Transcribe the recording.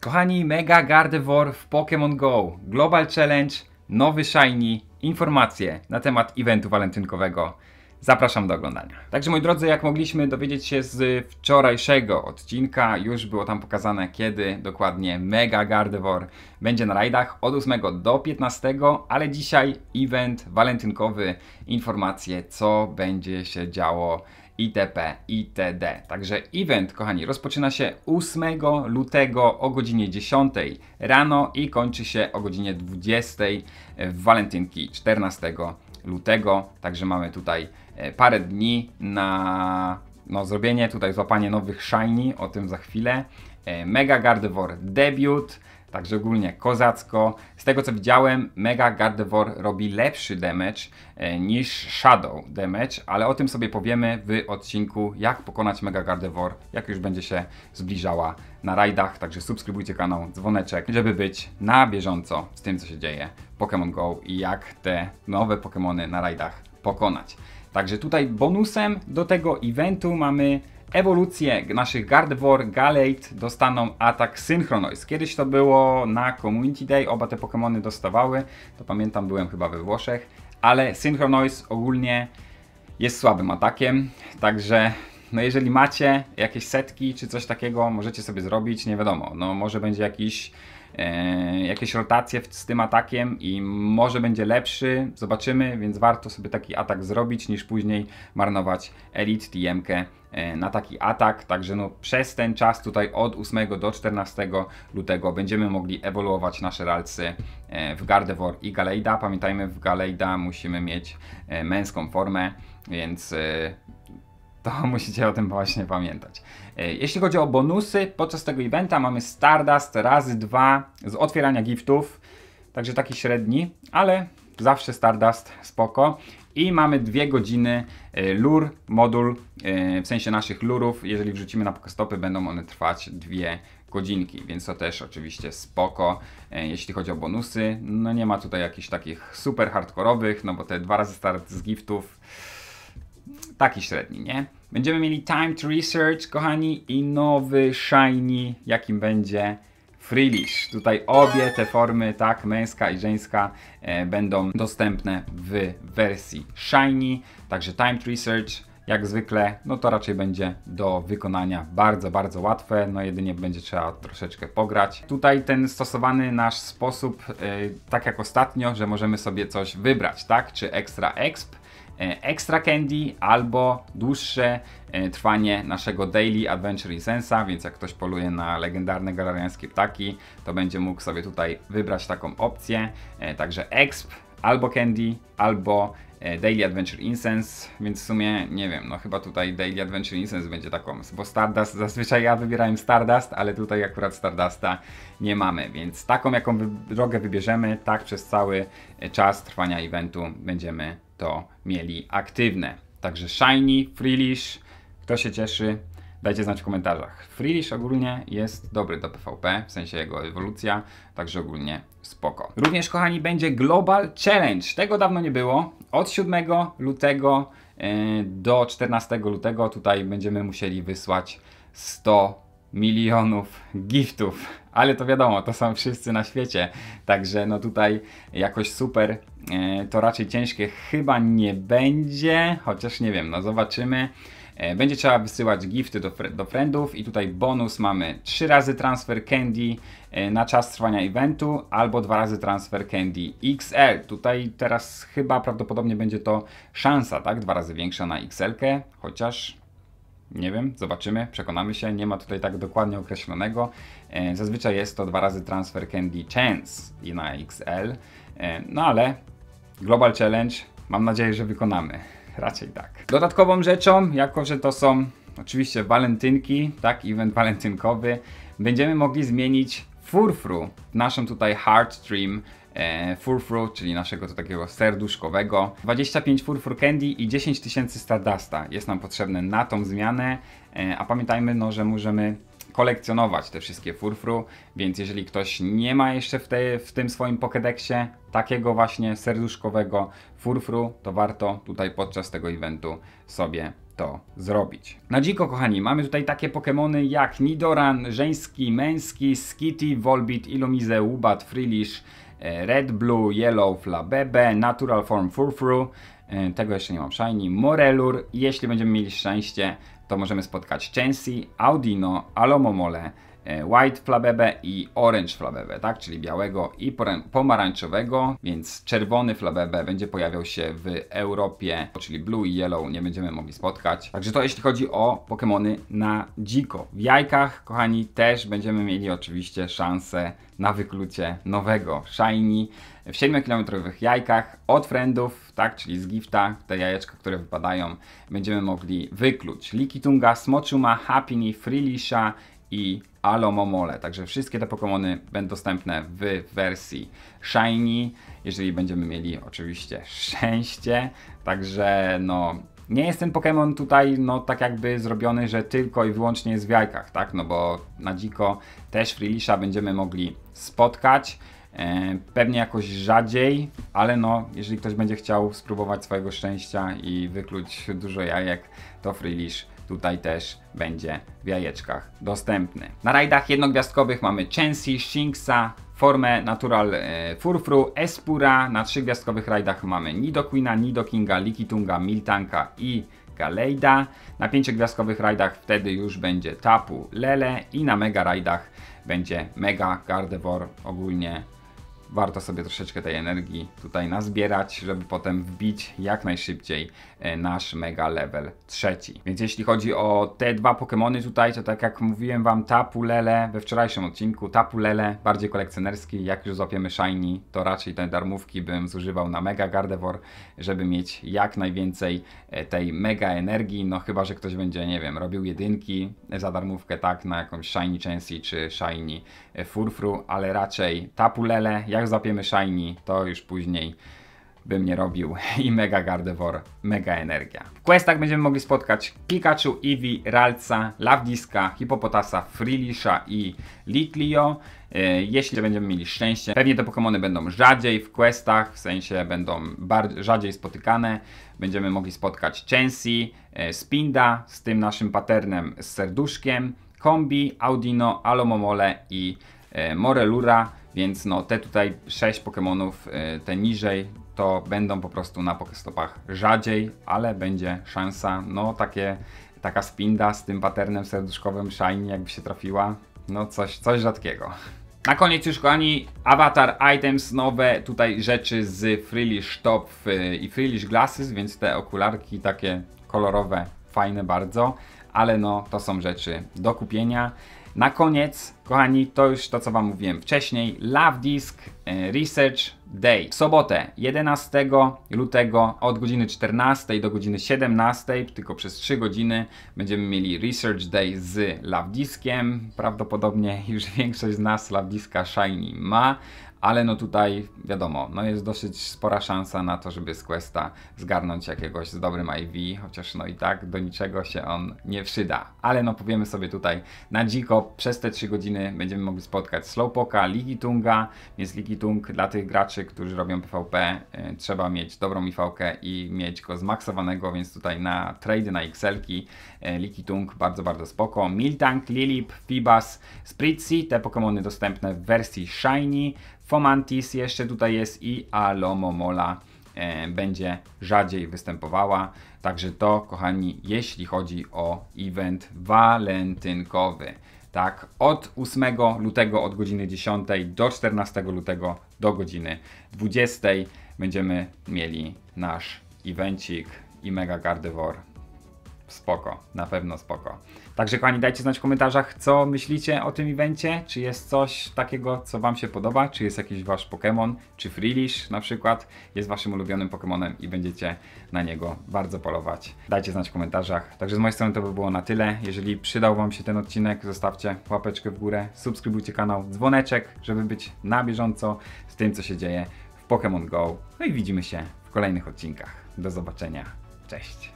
Kochani, Mega Gardevoir w Pokémon GO, Global Challenge, nowy Shiny, informacje na temat eventu walentynkowego. Zapraszam do oglądania. Także moi drodzy, jak mogliśmy dowiedzieć się z wczorajszego odcinka, już było tam pokazane kiedy dokładnie Mega Gardevoir będzie na rajdach od 8 do 15, ale dzisiaj event walentynkowy, informacje co będzie się działo itp., itd. Także event, kochani, rozpoczyna się 8 lutego o godzinie 10 rano i kończy się o godzinie 20 w walentynki 14 lutego. Także mamy tutaj e, parę dni na no, zrobienie, tutaj złapanie nowych shiny, o tym za chwilę. E, mega Gardevoir debiut, Także ogólnie kozacko. Z tego co widziałem, Mega Gardevoir robi lepszy damage e, niż Shadow damage, ale o tym sobie powiemy w odcinku jak pokonać Mega Gardevoir, jak już będzie się zbliżała na rajdach. Także subskrybujcie kanał, dzwoneczek, żeby być na bieżąco z tym co się dzieje Pokémon Go i jak te nowe Pokémony na rajdach pokonać. Także tutaj bonusem do tego eventu mamy ewolucję naszych War Galate dostaną atak Synchronoise. Kiedyś to było na Community Day, oba te Pokémony dostawały, to pamiętam byłem chyba we Włoszech, ale Synchronoise ogólnie jest słabym atakiem, także no jeżeli macie jakieś setki czy coś takiego, możecie sobie zrobić, nie wiadomo, no może będzie jakiś e, jakieś rotacje z tym atakiem i może będzie lepszy, zobaczymy, więc warto sobie taki atak zrobić niż później marnować Elite TMK E, na taki atak, także no przez ten czas tutaj od 8 do 14 lutego będziemy mogli ewoluować nasze ralce w Gardevoir i Galeida. Pamiętajmy, w Galeida musimy mieć e, męską formę, więc e, to musicie o tym właśnie pamiętać. Jeśli chodzi o bonusy, podczas tego eventa mamy Stardust razy dwa z otwierania giftów, także taki średni, ale zawsze Stardust, spoko. I mamy dwie godziny e, lur, modul e, w sensie naszych lurów. Jeżeli wrzucimy na pokastopy, będą one trwać dwie godzinki, więc to też oczywiście spoko, e, jeśli chodzi o bonusy. No nie ma tutaj jakichś takich super hardkorowych, no bo te dwa razy start z giftów, taki średni, nie? Będziemy mieli Time to Research, kochani, i nowy Shiny, jakim będzie Freelish. Tutaj obie te formy, tak, męska i żeńska, e, będą dostępne w wersji Shiny, także Time Research jak zwykle, no to raczej będzie do wykonania bardzo, bardzo łatwe, no jedynie będzie trzeba troszeczkę pograć. Tutaj ten stosowany nasz sposób, e, tak jak ostatnio, że możemy sobie coś wybrać, tak? Czy Extra Exp, E, extra candy albo dłuższe e, trwanie naszego Daily Adventure Essence'a, więc jak ktoś poluje na legendarne galariańskie ptaki, to będzie mógł sobie tutaj wybrać taką opcję. E, także exp albo candy, albo Daily Adventure Incense, więc w sumie nie wiem, no chyba tutaj Daily Adventure Incense będzie taką, bo Stardust, zazwyczaj ja wybierałem Stardust, ale tutaj akurat Stardusta nie mamy, więc taką jaką drogę wybierzemy, tak przez cały czas trwania eventu będziemy to mieli aktywne. Także Shiny, Freelish, kto się cieszy, dajcie znać w komentarzach. Freelish ogólnie jest dobry do PvP, w sensie jego ewolucja, także ogólnie spoko. Również, kochani, będzie Global Challenge. Tego dawno nie było. Od 7 lutego e, do 14 lutego tutaj będziemy musieli wysłać 100 milionów giftów, ale to wiadomo, to są wszyscy na świecie, także no tutaj jakoś super e, to raczej ciężkie chyba nie będzie, chociaż nie wiem, no zobaczymy. E, będzie trzeba wysyłać gifty do, do friendów i tutaj bonus mamy 3 razy transfer candy e, na czas trwania eventu albo 2 razy transfer candy XL. Tutaj teraz chyba prawdopodobnie będzie to szansa, tak? Dwa razy większa na XL, chociaż nie wiem, zobaczymy, przekonamy się. Nie ma tutaj tak dokładnie określonego. E, zazwyczaj jest to dwa razy transfer Candy Chance i na XL. E, no ale Global Challenge mam nadzieję, że wykonamy. Raczej tak. Dodatkową rzeczą, jako że to są oczywiście walentynki, tak, event walentynkowy, będziemy mogli zmienić furfru, naszą tutaj Hard Stream E, furfru, czyli naszego to takiego serduszkowego. 25 furfur candy i 10 tysięcy Stardusta jest nam potrzebne na tą zmianę, e, a pamiętajmy, no, że możemy kolekcjonować te wszystkie furfru, więc jeżeli ktoś nie ma jeszcze w, te, w tym swoim Pokédexie takiego właśnie serduszkowego furfru, to warto tutaj podczas tego eventu sobie to zrobić. Na dziko, kochani, mamy tutaj takie Pokémony jak Nidoran, żeński, męski, Skitty, Volbit, Illumise, Łubat, Freelish, E, red Blue, Yellow Flabebe, Natural Form Furfru, e, tego jeszcze nie mam Shiny, Morelur. Jeśli będziemy mieli szczęście, to możemy spotkać Chancy, Audino, Alomomole, E, white Flabebe i Orange Flabebe, tak? Czyli białego i pomarańczowego, więc czerwony Flabebe będzie pojawiał się w Europie, czyli Blue i Yellow nie będziemy mogli spotkać. Także to jeśli chodzi o Pokémony na dziko. W jajkach, kochani, też będziemy mieli oczywiście szansę na wyklucie nowego Shiny w 7-kilometrowych jajkach od friendów, tak, czyli z gifta, te jajeczka, które wypadają, będziemy mogli wykluć Likitunga, Smochuma, Happiny, Freelisha i Alomomole. Także wszystkie te Pokémony będą dostępne w wersji Shiny, jeżeli będziemy mieli oczywiście szczęście. Także no, nie jest ten Pokémon tutaj no tak jakby zrobiony, że tylko i wyłącznie jest w jajkach, tak? No bo na dziko też Freelisha będziemy mogli spotkać. E, pewnie jakoś rzadziej, ale no, jeżeli ktoś będzie chciał spróbować swojego szczęścia i wykluć dużo jajek, to Freelish tutaj też będzie w jajeczkach dostępny. Na rajdach jednogwiazdkowych mamy Chancy, Shinxa, formę Natural e, Furfru, Espura. Na trzygwiazdkowych rajdach mamy Nidoquina, Nidokinga, Likitunga, Miltanka i Galeida. Na pięciogwiazdkowych rajdach wtedy już będzie Tapu, Lele i na mega rajdach będzie Mega Gardevoir ogólnie warto sobie troszeczkę tej energii tutaj nazbierać, żeby potem wbić jak najszybciej e, nasz mega level trzeci. Więc jeśli chodzi o te dwa Pokémony tutaj, to tak jak mówiłem Wam, Tapulele we wczorajszym odcinku, Tapulele bardziej kolekcjonerski, jak już złapiemy Shiny, to raczej te darmówki bym zużywał na mega Gardevoir, żeby mieć jak najwięcej e, tej mega energii, no chyba, że ktoś będzie, nie wiem, robił jedynki za darmówkę, tak, na jakąś Shiny Chancy czy Shiny e, Furfru, ale raczej Tapulele, jak jak złapiemy shiny, to już później bym nie robił i Mega Gardevoir, mega energia. W questach będziemy mogli spotkać Pikachu, Eevee, Ralca, Lavdiska, Hipopotasa, Freelisha i Litlio. E, jeśli będziemy mieli szczęście, pewnie te Pokémony będą rzadziej w questach, w sensie będą rzadziej spotykane. Będziemy mogli spotkać Chansey, e, Spinda z tym naszym patternem z serduszkiem, Kombi, Audino, Alomomole i e, Morelura. Więc no, te tutaj 6 Pokémonów, y, te niżej, to będą po prostu na Pokestopach rzadziej, ale będzie szansa. No, takie, taka spinda z tym patternem serduszkowym, shiny, jakby się trafiła. No, coś, coś rzadkiego. Na koniec już kochani, Avatar Items, nowe tutaj rzeczy z Freelish Top y, i Freelish Glasses, więc te okularki takie kolorowe, fajne bardzo, ale no to są rzeczy do kupienia. Na koniec, kochani, to już to, co Wam mówiłem wcześniej. Love Disk e, Research Day. W sobotę 11 lutego od godziny 14 do godziny 17, tylko przez 3 godziny, będziemy mieli Research Day z Love Diskiem. Prawdopodobnie już większość z nas Love Diska Shiny ma, ale no tutaj wiadomo, no jest dosyć spora szansa na to, żeby z Questa zgarnąć jakiegoś z dobrym IV, chociaż no i tak do niczego się on nie przyda. Ale no powiemy sobie tutaj na dziko, przez te 3 godziny będziemy mogli spotkać Slowpoka, Ligitunga, więc Ligitung dla tych graczy, którzy robią PvP y, e, trzeba mieć dobrą IVkę i mieć go zmaksowanego, więc tutaj na trade, na XL-ki y, e, Ligitung bardzo, bardzo spoko. Miltank, Lilip, Fibas, Spritzy, te Pokémony dostępne w wersji Shiny, Fomantis jeszcze tutaj jest i Alomomola e, będzie rzadziej występowała. Także to, kochani, jeśli chodzi o event walentynkowy. Tak, od 8 lutego od godziny 10 do 14 lutego do godziny 20 będziemy mieli nasz evencik i Mega Gardevoir spoko, na pewno spoko. Także kochani, dajcie znać w komentarzach, co myślicie o tym evencie, czy jest coś takiego, co wam się podoba, czy jest jakiś wasz Pokémon, czy Freelish na przykład, jest waszym ulubionym Pokémonem i będziecie na niego bardzo polować. Dajcie znać w komentarzach. Także z mojej strony to by było na tyle. Jeżeli przydał wam się ten odcinek, zostawcie łapeczkę w górę, subskrybujcie kanał, dzwoneczek, żeby być na bieżąco z tym, co się dzieje w Pokémon GO. No i widzimy się w kolejnych odcinkach. Do zobaczenia. Cześć.